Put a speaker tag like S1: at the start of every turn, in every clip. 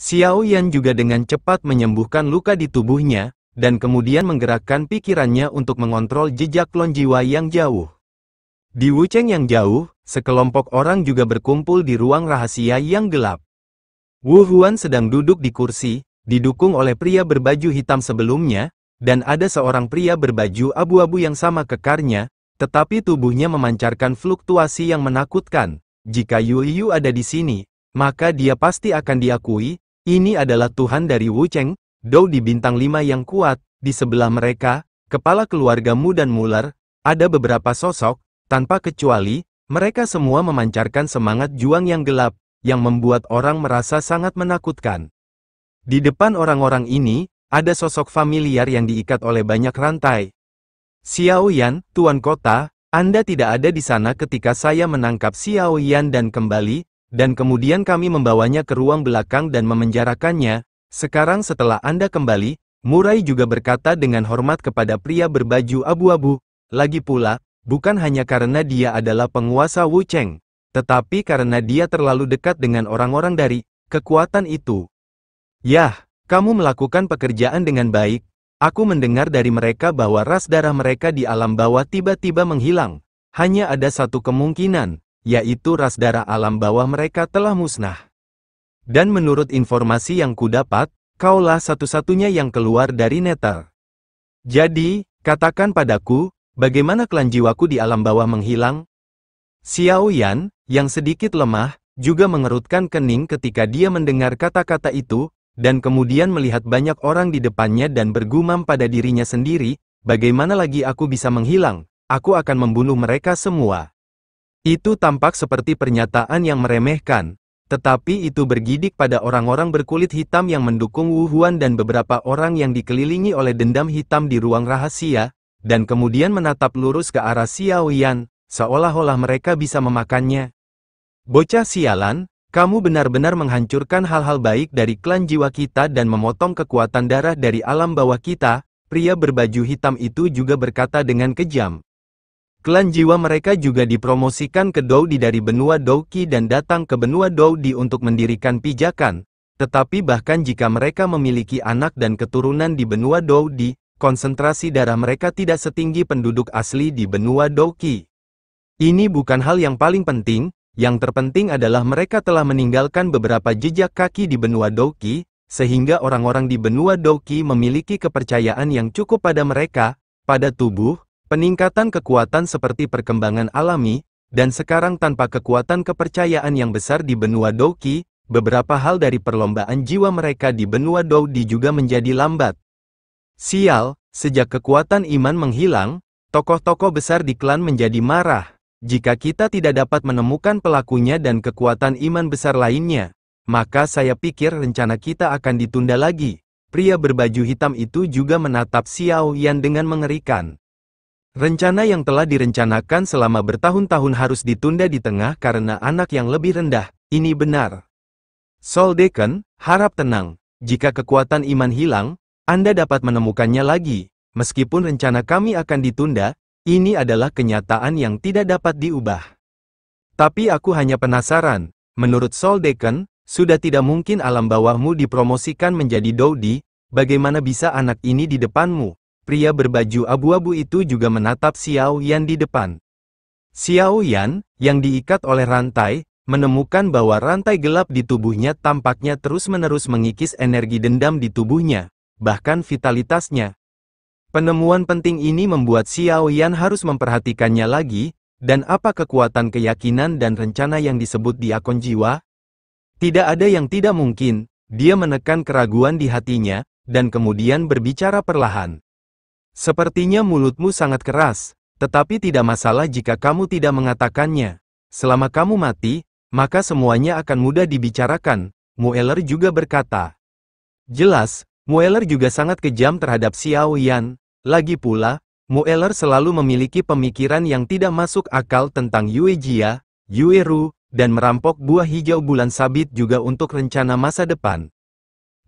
S1: Xiao Yan juga dengan cepat menyembuhkan luka di tubuhnya, dan kemudian menggerakkan pikirannya untuk mengontrol jejak klon jiwa yang jauh. Di Wucheng yang jauh, sekelompok orang juga berkumpul di ruang rahasia yang gelap. Wu Huan sedang duduk di kursi, didukung oleh pria berbaju hitam sebelumnya, dan ada seorang pria berbaju abu-abu yang sama kekarnya, tetapi tubuhnya memancarkan fluktuasi yang menakutkan. Jika Yu Yu ada di sini, maka dia pasti akan diakui, ini adalah Tuhan dari Wu Cheng, Dou di bintang lima yang kuat, di sebelah mereka, kepala keluarga Mu dan Muller, ada beberapa sosok, tanpa kecuali, mereka semua memancarkan semangat juang yang gelap, yang membuat orang merasa sangat menakutkan. Di depan orang-orang ini, ada sosok familiar yang diikat oleh banyak rantai. Xiao Yan, Tuan Kota, Anda tidak ada di sana ketika saya menangkap Xiao Yan dan kembali, dan kemudian kami membawanya ke ruang belakang dan memenjarakannya. Sekarang setelah Anda kembali, Murai juga berkata dengan hormat kepada pria berbaju abu-abu, lagi pula, bukan hanya karena dia adalah penguasa Wu Cheng, tetapi karena dia terlalu dekat dengan orang-orang dari kekuatan itu. Yah, kamu melakukan pekerjaan dengan baik, aku mendengar dari mereka bahwa ras darah mereka di alam bawah tiba-tiba menghilang. Hanya ada satu kemungkinan, yaitu ras darah alam bawah mereka telah musnah. Dan menurut informasi yang kudapat, kaulah satu-satunya yang keluar dari netel. Jadi, katakan padaku, bagaimana klan jiwaku di alam bawah menghilang? Xiao Yan, yang sedikit lemah, juga mengerutkan kening ketika dia mendengar kata-kata itu, dan kemudian melihat banyak orang di depannya dan bergumam pada dirinya sendiri, bagaimana lagi aku bisa menghilang, aku akan membunuh mereka semua. Itu tampak seperti pernyataan yang meremehkan, tetapi itu bergidik pada orang-orang berkulit hitam yang mendukung Wu Huan dan beberapa orang yang dikelilingi oleh dendam hitam di ruang rahasia, dan kemudian menatap lurus ke arah Xiao Yan, seolah-olah mereka bisa memakannya. Bocah sialan, kamu benar-benar menghancurkan hal-hal baik dari klan jiwa kita dan memotong kekuatan darah dari alam bawah kita, pria berbaju hitam itu juga berkata dengan kejam. Klan jiwa mereka juga dipromosikan ke Doudi dari benua Douki dan datang ke benua Doudi untuk mendirikan pijakan, tetapi bahkan jika mereka memiliki anak dan keturunan di benua Doudi, konsentrasi darah mereka tidak setinggi penduduk asli di benua Douki. Ini bukan hal yang paling penting, yang terpenting adalah mereka telah meninggalkan beberapa jejak kaki di benua Doki, sehingga orang-orang di benua Doki memiliki kepercayaan yang cukup pada mereka, pada tubuh, Peningkatan kekuatan seperti perkembangan alami, dan sekarang tanpa kekuatan kepercayaan yang besar di benua Doki, beberapa hal dari perlombaan jiwa mereka di benua Doudi juga menjadi lambat. Sial, sejak kekuatan iman menghilang, tokoh-tokoh besar di klan menjadi marah. Jika kita tidak dapat menemukan pelakunya dan kekuatan iman besar lainnya, maka saya pikir rencana kita akan ditunda lagi. Pria berbaju hitam itu juga menatap Xiao Yan dengan mengerikan. Rencana yang telah direncanakan selama bertahun-tahun harus ditunda di tengah karena anak yang lebih rendah, ini benar. Sol Deacon, harap tenang. Jika kekuatan iman hilang, Anda dapat menemukannya lagi. Meskipun rencana kami akan ditunda, ini adalah kenyataan yang tidak dapat diubah. Tapi aku hanya penasaran. Menurut Sol Deacon, sudah tidak mungkin alam bawahmu dipromosikan menjadi Dodi, bagaimana bisa anak ini di depanmu? Pria berbaju abu-abu itu juga menatap Xiao Yan di depan. Xiao Yan, yang diikat oleh rantai, menemukan bahwa rantai gelap di tubuhnya tampaknya terus-menerus mengikis energi dendam di tubuhnya, bahkan vitalitasnya. Penemuan penting ini membuat Xiao Yan harus memperhatikannya lagi, dan apa kekuatan keyakinan dan rencana yang disebut di akun jiwa? Tidak ada yang tidak mungkin, dia menekan keraguan di hatinya, dan kemudian berbicara perlahan. Sepertinya mulutmu sangat keras, tetapi tidak masalah jika kamu tidak mengatakannya. Selama kamu mati, maka semuanya akan mudah dibicarakan, Mueller juga berkata. Jelas, Mueller juga sangat kejam terhadap Xiao Yan. Lagi pula, Mueller selalu memiliki pemikiran yang tidak masuk akal tentang Yue Jia, Yue Ru, dan merampok buah hijau bulan sabit juga untuk rencana masa depan.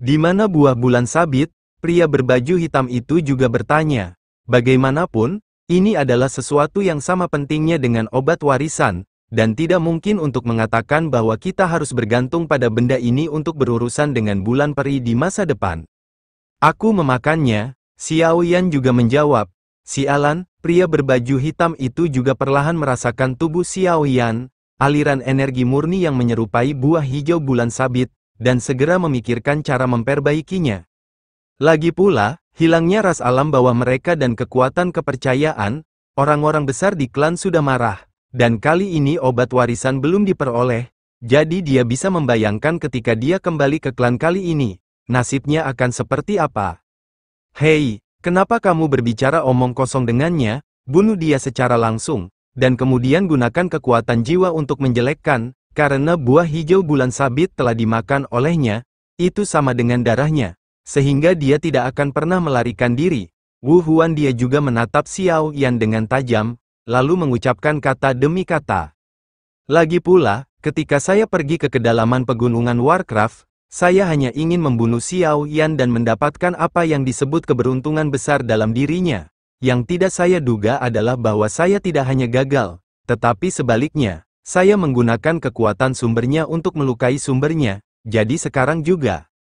S1: Di mana buah bulan sabit, pria berbaju hitam itu juga bertanya. Bagaimanapun, ini adalah sesuatu yang sama pentingnya dengan obat warisan, dan tidak mungkin untuk mengatakan bahwa kita harus bergantung pada benda ini untuk berurusan dengan bulan peri di masa depan. Aku memakannya, Xiao Yan juga menjawab. Sialan, pria berbaju hitam itu juga perlahan merasakan tubuh Xiao Yan, aliran energi murni yang menyerupai buah hijau bulan sabit, dan segera memikirkan cara memperbaikinya. Lagi pula, hilangnya ras alam bawah mereka dan kekuatan kepercayaan, orang-orang besar di klan sudah marah, dan kali ini obat warisan belum diperoleh, jadi dia bisa membayangkan ketika dia kembali ke klan kali ini, nasibnya akan seperti apa. Hei, kenapa kamu berbicara omong kosong dengannya, bunuh dia secara langsung, dan kemudian gunakan kekuatan jiwa untuk menjelekkan, karena buah hijau bulan sabit telah dimakan olehnya, itu sama dengan darahnya. Sehingga dia tidak akan pernah melarikan diri. Wu Huan dia juga menatap Xiao Yan dengan tajam, lalu mengucapkan kata demi kata. Lagi pula, ketika saya pergi ke kedalaman pegunungan Warcraft, saya hanya ingin membunuh Xiao Yan dan mendapatkan apa yang disebut keberuntungan besar dalam dirinya. Yang tidak saya duga adalah bahwa saya tidak hanya gagal, tetapi sebaliknya, saya menggunakan kekuatan sumbernya untuk melukai sumbernya, jadi sekarang juga,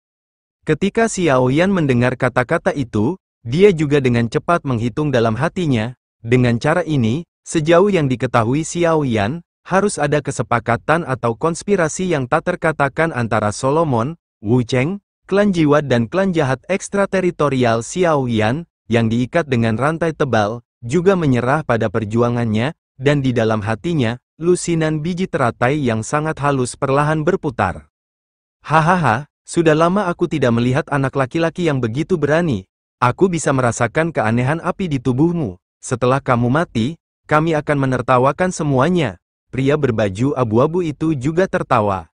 S1: Ketika Xiao Yan mendengar kata-kata itu, dia juga dengan cepat menghitung dalam hatinya, dengan cara ini, sejauh yang diketahui Xiao Yan, harus ada kesepakatan atau konspirasi yang tak terkatakan antara Solomon, Wu Cheng, klan jiwa dan klan jahat ekstrateritorial Xiao Yan, yang diikat dengan rantai tebal, juga menyerah pada perjuangannya, dan di dalam hatinya, lusinan biji teratai yang sangat halus perlahan berputar. Hahaha, sudah lama aku tidak melihat anak laki-laki yang begitu berani. Aku bisa merasakan keanehan api di tubuhmu. Setelah kamu mati, kami akan menertawakan semuanya. Pria berbaju abu-abu itu juga tertawa.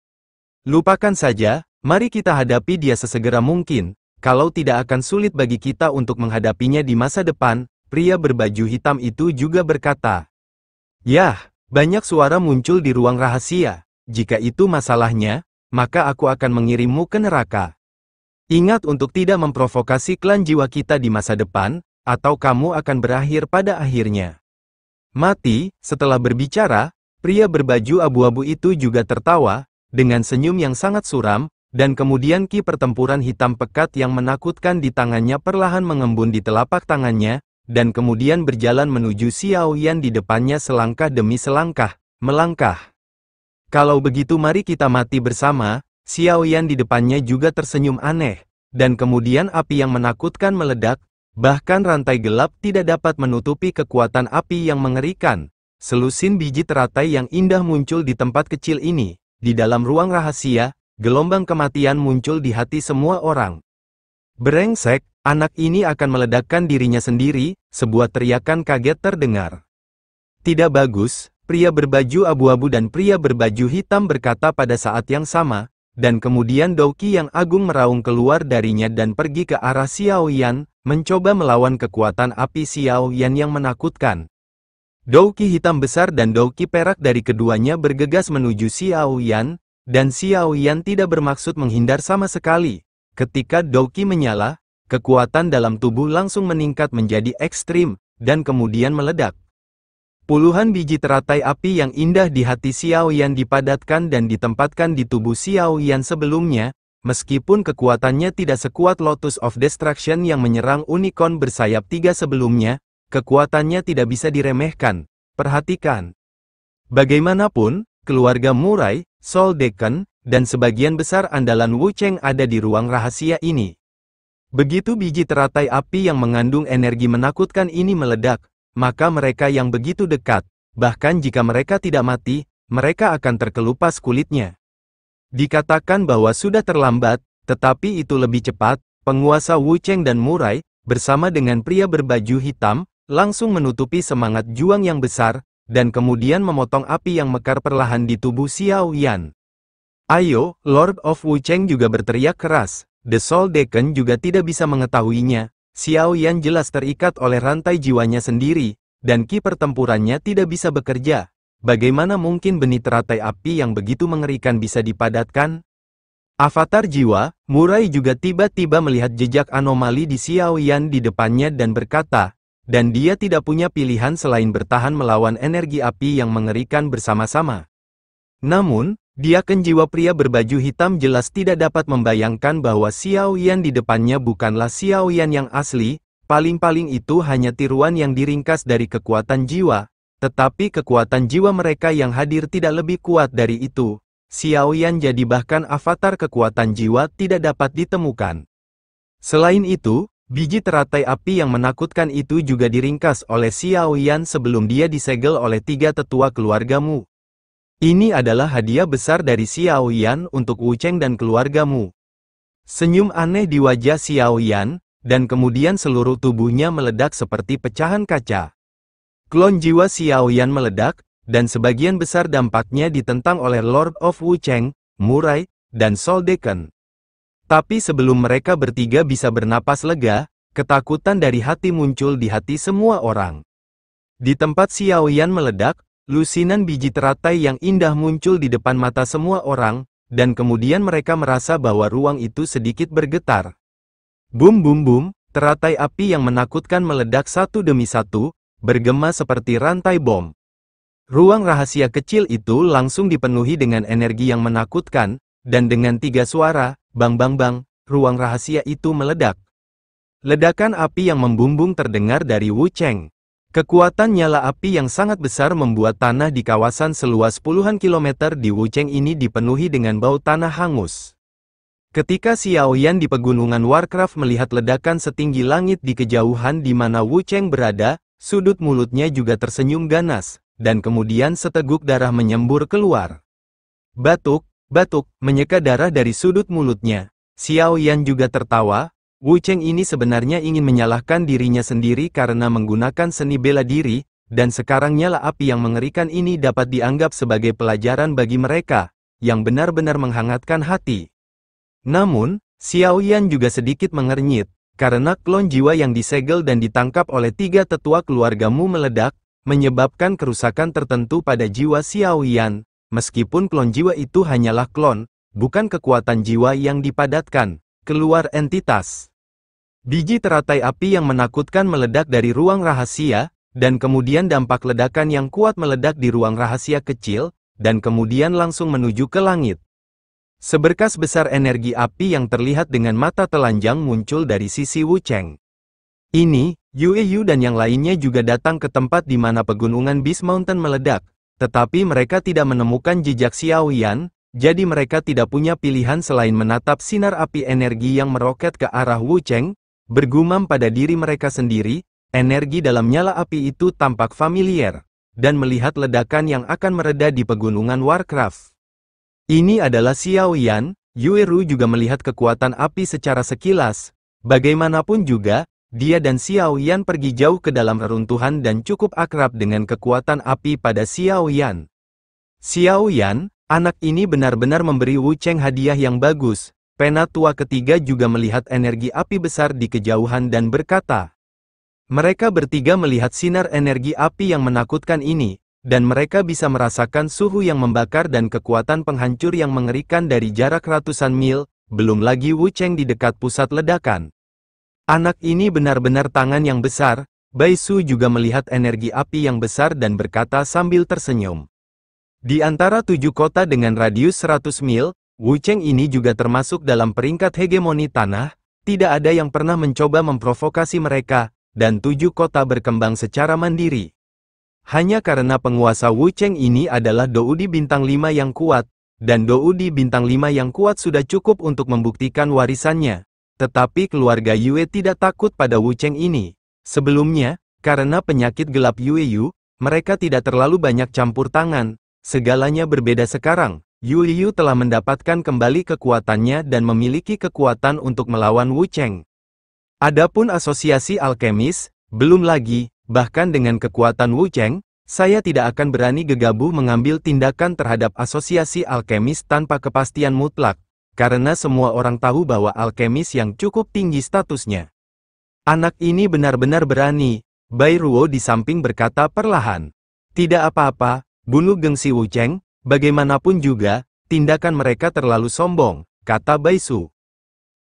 S1: Lupakan saja, mari kita hadapi dia sesegera mungkin. Kalau tidak akan sulit bagi kita untuk menghadapinya di masa depan, pria berbaju hitam itu juga berkata. Yah, banyak suara muncul di ruang rahasia. Jika itu masalahnya, maka aku akan mengirimmu ke neraka. Ingat untuk tidak memprovokasi klan jiwa kita di masa depan, atau kamu akan berakhir pada akhirnya. Mati, setelah berbicara, pria berbaju abu-abu itu juga tertawa, dengan senyum yang sangat suram, dan kemudian ki pertempuran hitam pekat yang menakutkan di tangannya perlahan mengembun di telapak tangannya, dan kemudian berjalan menuju Xiao Yan di depannya selangkah demi selangkah, melangkah. Kalau begitu mari kita mati bersama, Xiao Yan di depannya juga tersenyum aneh, dan kemudian api yang menakutkan meledak, bahkan rantai gelap tidak dapat menutupi kekuatan api yang mengerikan. Selusin biji teratai yang indah muncul di tempat kecil ini, di dalam ruang rahasia, gelombang kematian muncul di hati semua orang. Berengsek, anak ini akan meledakkan dirinya sendiri, sebuah teriakan kaget terdengar. Tidak bagus, pria berbaju abu-abu dan pria berbaju hitam berkata pada saat yang sama, dan kemudian Douki yang agung meraung keluar darinya dan pergi ke arah Xiao Yan, mencoba melawan kekuatan api Xiao Yan yang menakutkan. Douki hitam besar dan Douki perak dari keduanya bergegas menuju Xiao Yan, dan Xiao Yan tidak bermaksud menghindar sama sekali. Ketika Douki menyala, kekuatan dalam tubuh langsung meningkat menjadi ekstrim, dan kemudian meledak. Puluhan biji teratai api yang indah di hati Xiao Yan dipadatkan dan ditempatkan di tubuh Xiao Yan sebelumnya, meskipun kekuatannya tidak sekuat Lotus of Destruction yang menyerang unicorn bersayap tiga sebelumnya, kekuatannya tidak bisa diremehkan. Perhatikan. Bagaimanapun, keluarga Murai, Sol Deacon, dan sebagian besar andalan Wu Cheng ada di ruang rahasia ini. Begitu biji teratai api yang mengandung energi menakutkan ini meledak, maka mereka yang begitu dekat, bahkan jika mereka tidak mati, mereka akan terkelupas kulitnya. Dikatakan bahwa sudah terlambat, tetapi itu lebih cepat, penguasa Wu Cheng dan Murai, bersama dengan pria berbaju hitam, langsung menutupi semangat juang yang besar, dan kemudian memotong api yang mekar perlahan di tubuh Xiao Yan. Ayo, Lord of Wu Cheng juga berteriak keras, The Soul Deacon juga tidak bisa mengetahuinya, Xiao Yan jelas terikat oleh rantai jiwanya sendiri, dan ki pertempurannya tidak bisa bekerja. Bagaimana mungkin benih teratai api yang begitu mengerikan bisa dipadatkan? Avatar jiwa, Murai juga tiba-tiba melihat jejak anomali di Xiao Yan di depannya dan berkata, dan dia tidak punya pilihan selain bertahan melawan energi api yang mengerikan bersama-sama. Namun, dia kenjiwa pria berbaju hitam jelas tidak dapat membayangkan bahwa Xiao Yan di depannya bukanlah Xiao Yan yang asli, paling-paling itu hanya tiruan yang diringkas dari kekuatan jiwa, tetapi kekuatan jiwa mereka yang hadir tidak lebih kuat dari itu. Xiao Yan jadi bahkan avatar kekuatan jiwa tidak dapat ditemukan. Selain itu, biji teratai api yang menakutkan itu juga diringkas oleh Xiao Yan sebelum dia disegel oleh tiga tetua keluargamu, ini adalah hadiah besar dari Xiao Yan untuk Wu Cheng dan keluargamu. Senyum aneh di wajah Xiao Yan, dan kemudian seluruh tubuhnya meledak seperti pecahan kaca. Klon jiwa Xiao Yan meledak, dan sebagian besar dampaknya ditentang oleh Lord of Wu Cheng, Murai, dan Sol Deacon. Tapi sebelum mereka bertiga bisa bernapas lega, ketakutan dari hati muncul di hati semua orang. Di tempat Xiao Yan meledak, Lusinan biji teratai yang indah muncul di depan mata semua orang, dan kemudian mereka merasa bahwa ruang itu sedikit bergetar. Bum bum bum, teratai api yang menakutkan meledak satu demi satu, bergema seperti rantai bom. Ruang rahasia kecil itu langsung dipenuhi dengan energi yang menakutkan, dan dengan tiga suara, bang bang bang, ruang rahasia itu meledak. Ledakan api yang membumbung terdengar dari Wu Cheng. Kekuatan nyala api yang sangat besar membuat tanah di kawasan seluas puluhan kilometer di Wucheng ini dipenuhi dengan bau tanah hangus. Ketika Xiao Yan di pegunungan Warcraft melihat ledakan setinggi langit di kejauhan di mana Wucheng berada, sudut mulutnya juga tersenyum ganas, dan kemudian seteguk darah menyembur keluar. Batuk, batuk, menyeka darah dari sudut mulutnya. Xiao Yan juga tertawa, Wu Cheng ini sebenarnya ingin menyalahkan dirinya sendiri karena menggunakan seni bela diri, dan sekarang nyala api yang mengerikan ini dapat dianggap sebagai pelajaran bagi mereka, yang benar-benar menghangatkan hati. Namun, Xiao Yan juga sedikit mengernyit, karena klon jiwa yang disegel dan ditangkap oleh tiga tetua keluargamu meledak, menyebabkan kerusakan tertentu pada jiwa Xiao Yan, meskipun klon jiwa itu hanyalah klon, bukan kekuatan jiwa yang dipadatkan keluar entitas. Biji teratai api yang menakutkan meledak dari ruang rahasia, dan kemudian dampak ledakan yang kuat meledak di ruang rahasia kecil, dan kemudian langsung menuju ke langit. Seberkas besar energi api yang terlihat dengan mata telanjang muncul dari sisi Wu Cheng. Ini, Yue Yu dan yang lainnya juga datang ke tempat di mana pegunungan Beast Mountain meledak, tetapi mereka tidak menemukan jejak Xiaoyan, jadi mereka tidak punya pilihan selain menatap sinar api energi yang meroket ke arah Wu Cheng, bergumam pada diri mereka sendiri, energi dalam nyala api itu tampak familiar, dan melihat ledakan yang akan mereda di pegunungan Warcraft. Ini adalah Xiao Yan, Yue Ru juga melihat kekuatan api secara sekilas, bagaimanapun juga, dia dan Xiao Yan pergi jauh ke dalam reruntuhan dan cukup akrab dengan kekuatan api pada Xiao Yan. Xiao Yan, Anak ini benar-benar memberi Wu Cheng hadiah yang bagus. Pena tua ketiga juga melihat energi api besar di kejauhan dan berkata, mereka bertiga melihat sinar energi api yang menakutkan ini, dan mereka bisa merasakan suhu yang membakar dan kekuatan penghancur yang mengerikan dari jarak ratusan mil, belum lagi Wu Cheng di dekat pusat ledakan. Anak ini benar-benar tangan yang besar, Bai Su juga melihat energi api yang besar dan berkata sambil tersenyum. Di antara tujuh kota dengan radius 100 mil, Wucheng ini juga termasuk dalam peringkat hegemoni tanah, tidak ada yang pernah mencoba memprovokasi mereka, dan tujuh kota berkembang secara mandiri. Hanya karena penguasa Wucheng ini adalah Doudi bintang 5 yang kuat, dan Doudi bintang 5 yang kuat sudah cukup untuk membuktikan warisannya. Tetapi keluarga Yue tidak takut pada Wucheng ini. Sebelumnya, karena penyakit gelap Yue Yu, mereka tidak terlalu banyak campur tangan, Segalanya berbeda sekarang, Yu Liu telah mendapatkan kembali kekuatannya dan memiliki kekuatan untuk melawan Wu Cheng. Adapun asosiasi alkemis, belum lagi, bahkan dengan kekuatan Wu Cheng, saya tidak akan berani gegabah mengambil tindakan terhadap asosiasi alkemis tanpa kepastian mutlak, karena semua orang tahu bahwa alkemis yang cukup tinggi statusnya. Anak ini benar-benar berani, Bai Ruo di samping berkata perlahan. Tidak apa-apa, Bunuh gengsi Wu Cheng, bagaimanapun juga, tindakan mereka terlalu sombong, kata Bai Su.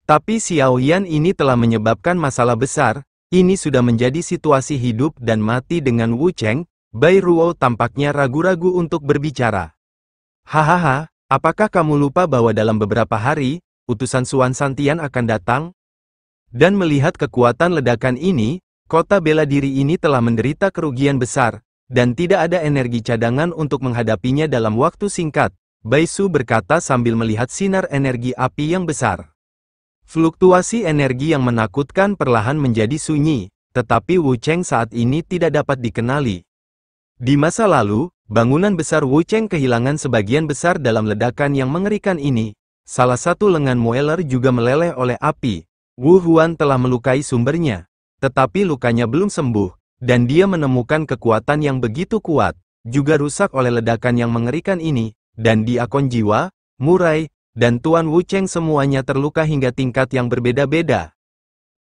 S1: Tapi Xiao Yan ini telah menyebabkan masalah besar, ini sudah menjadi situasi hidup dan mati dengan Wu Cheng, Bai Ruo tampaknya ragu-ragu untuk berbicara. Hahaha, apakah kamu lupa bahwa dalam beberapa hari, utusan Suan Santian akan datang? Dan melihat kekuatan ledakan ini, kota bela diri ini telah menderita kerugian besar, dan tidak ada energi cadangan untuk menghadapinya dalam waktu singkat, Baisu berkata sambil melihat sinar energi api yang besar. Fluktuasi energi yang menakutkan perlahan menjadi sunyi, tetapi Wu Cheng saat ini tidak dapat dikenali. Di masa lalu, bangunan besar Wu Cheng kehilangan sebagian besar dalam ledakan yang mengerikan ini, Salah satu lengan Mueller juga meleleh oleh api. Wu Huan telah melukai sumbernya. Tetapi lukanya belum sembuh, dan dia menemukan kekuatan yang begitu kuat, juga rusak oleh ledakan yang mengerikan ini, dan Diakon Jiwa, Murai, dan Tuan Wu Cheng semuanya terluka hingga tingkat yang berbeda-beda.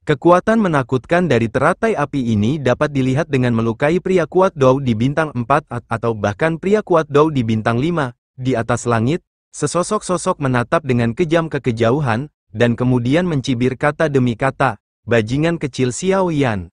S1: Kekuatan menakutkan dari teratai api ini dapat dilihat dengan melukai pria kuat Dou di bintang 4 atau bahkan pria kuat Dou di bintang 5. Di atas langit, sesosok-sosok menatap dengan kejam ke kejauhan, dan kemudian mencibir kata demi kata, bajingan kecil Xiao Yan.